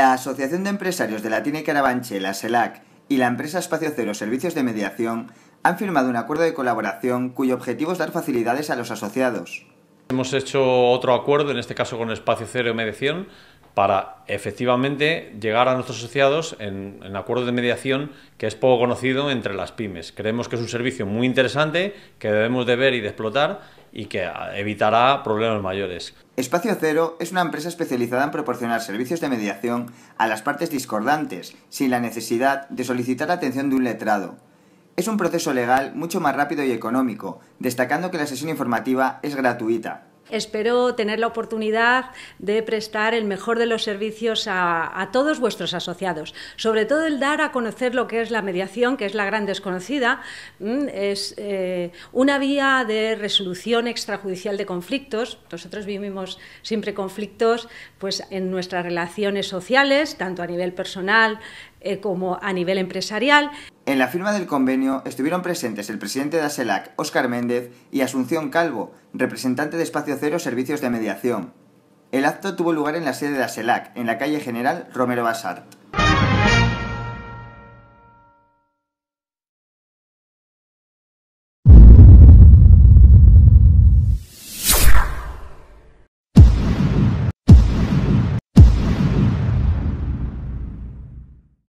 La Asociación de Empresarios de Latina y la SELAC, y la empresa Espacio Cero Servicios de Mediación han firmado un acuerdo de colaboración cuyo objetivo es dar facilidades a los asociados. Hemos hecho otro acuerdo, en este caso con Espacio Cero Mediación, para efectivamente llegar a nuestros asociados en, en acuerdo de mediación que es poco conocido entre las pymes. Creemos que es un servicio muy interesante que debemos de ver y de explotar y que evitará problemas mayores. Espacio Cero es una empresa especializada en proporcionar servicios de mediación a las partes discordantes, sin la necesidad de solicitar la atención de un letrado. Es un proceso legal mucho más rápido y económico, destacando que la sesión informativa es gratuita. Espero tener la oportunidad de prestar el mejor de los servicios a, todos vuestros asociados, sobre todo el dar a conocer lo que es la mediación, que es la gran desconocida, mm, es eh, una vía de resolución extrajudicial de conflictos. Nosotros vivimos siempre conflictos pues, en nuestras relaciones sociales, tanto a nivel personal eh, como a nivel empresarial. En la firma del convenio estuvieron presentes el presidente de ASELAC, Óscar Méndez, y Asunción Calvo, representante de Espacio Cero Servicios de Mediación. El acto tuvo lugar en la sede de ASELAC, en la calle General Romero Basart.